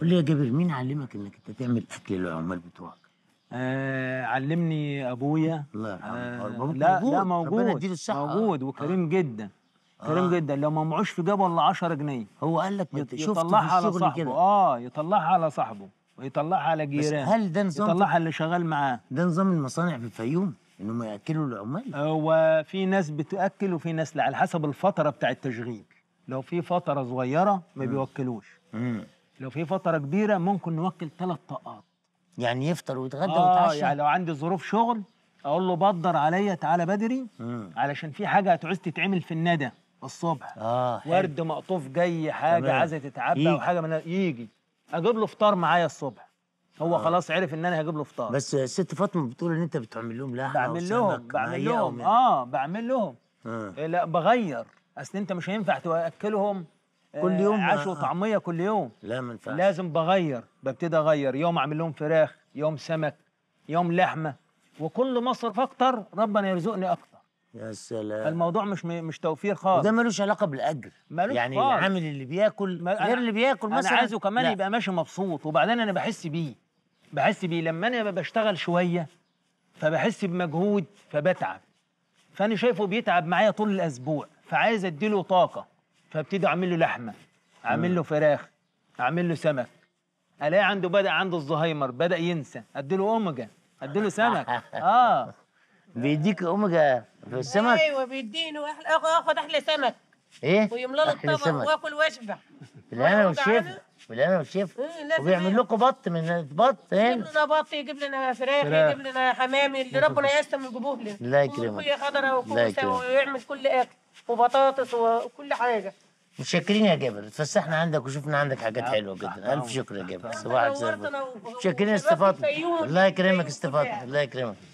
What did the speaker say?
قول لي يا جابر مين علمك انك انت تعمل اكل للعمال بتوعك؟ آه علمني ابويا الله يرحمه آه لا لا موجود ربنا يديله الصحه موجود وكريم آه. جدا كريم آه. جدا لو ما معوش في جابه الا 10 جنيه هو قال لك يط... شفت يطلعها على صاحبه كده. اه يطلعها على صاحبه ويطلعها على جيرانه هل ده نظام يطلعها اللي شغال معاه ده نظام المصانع في الفيوم انهم ياكلوا العمال هو في ناس بتاكل وفي ناس لا على حسب الفتره بتاع التشغيل لو في فتره صغيره ما بيوكلوش امم لو في فتره كبيره ممكن نوكل ثلاث طاقات يعني يفطر ويتغدى آه ويتعشى يعني لو عندي ظروف شغل اقول له بدر عليا تعالى بدري مم. علشان في حاجه هتعوز تتعمل في الندى الصبح اه حلو. ورد مقطوف جاي حاجه عايزه تتعبى او حاجه من يجي اجيب له فطار معايا الصبح هو آه. خلاص عرف ان انا هجيب له فطار بس الست فاطمه بتقول ان انت بتعمل لهم لحمه بعمل لهم بعمل لهم اه بعمل لهم آه. إيه، لا بغير اصل انت مش هينفع تاكلهم كل آه، يوم عاش وطعميه آه. كل يوم لا ما ينفعش لازم بغير ببتدي اغير يوم اعمل لهم فراخ يوم سمك يوم لحمه وكل ما اصرف اكتر ربنا يرزقني اكتر يا سلام الموضوع مش مش توفير خالص وده ملوش علاقه بالاجر ملوش يعني خالص. العامل اللي بياكل غير اللي بياكل مثلا انا عايزه كمان لا. يبقى ماشي مبسوط وبعدين انا بحس بيه بحس بيه لما انا بشتغل شويه فبحس بمجهود فبتعب فانا شايفه بيتعب معايا طول الاسبوع فعايز اديله طاقه فابتدي اعمل له لحمه اعمل له فراخ اعمل له سمك الاقي عنده بدا عنده الزهايمر بدا ينسى اديله اوميجا اديله سمك اه بيديك اوميجا في السمك ايوه بيديني اخد احلى سمك ايه ويملى الطبق واكل واشبع لا انا مش الكشف إيه، لان وبيعمل إيه. لكم بط من بط هنا يجيب لنا بط يجيب لنا فراخ يجيب لنا حمامي اللي ربنا يستم يجيبوه لنا الله يكرمك ويا خضره ويعمل كل اكل وبطاطس وكل حاجه متشكرين يا جابر اتفسحنا عندك وشفنا عندك حاجات حلوه جدا الف شكر يا جابر صباحك زي الفل متشكرين استفادتك الله يكرمك استفادتك الله يكرمك